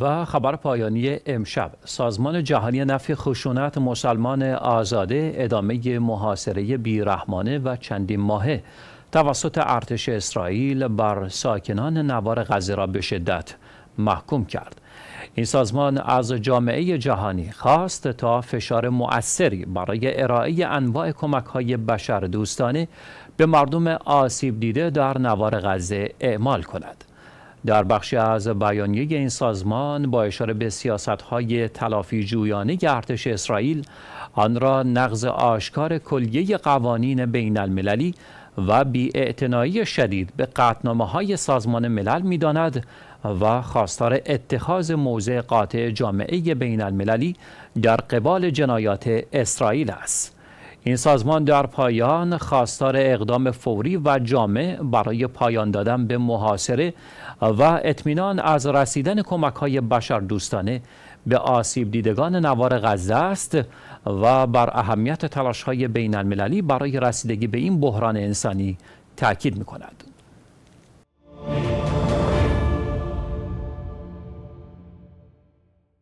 و خبر پایانی امشب سازمان جهانی نفی خشونت مسلمان آزاده ادامه محاصره بیرحمانه و چندین ماهه توسط ارتش اسرائیل بر ساکنان نوار غزه را به شدت محکوم کرد این سازمان از جامعه جهانی خواست تا فشار مؤثری برای ارائه انواع کمک های بشر دوستانه به مردم آسیب دیده در نوار غزه اعمال کند در بخشی از بیانیه این سازمان با اشاره به سیاست های تلافی جویانه ارتش اسرائیل آن را نقض آشکار کلیه قوانین بین المللی و بی شدید به قطنامه های سازمان ملل می داند و خواستار اتخاذ موضع قاطع جامعه بین المللی در قبال جنایات اسرائیل است. این سازمان در پایان خواستار اقدام فوری و جامع برای پایان دادن به محاصره و اطمینان از رسیدن کمک های بشر دوستانه به آسیب دیدگان نوار غزه است و بر اهمیت تلاش های بین المللی برای رسیدگی به این بحران انسانی تاکید می کند.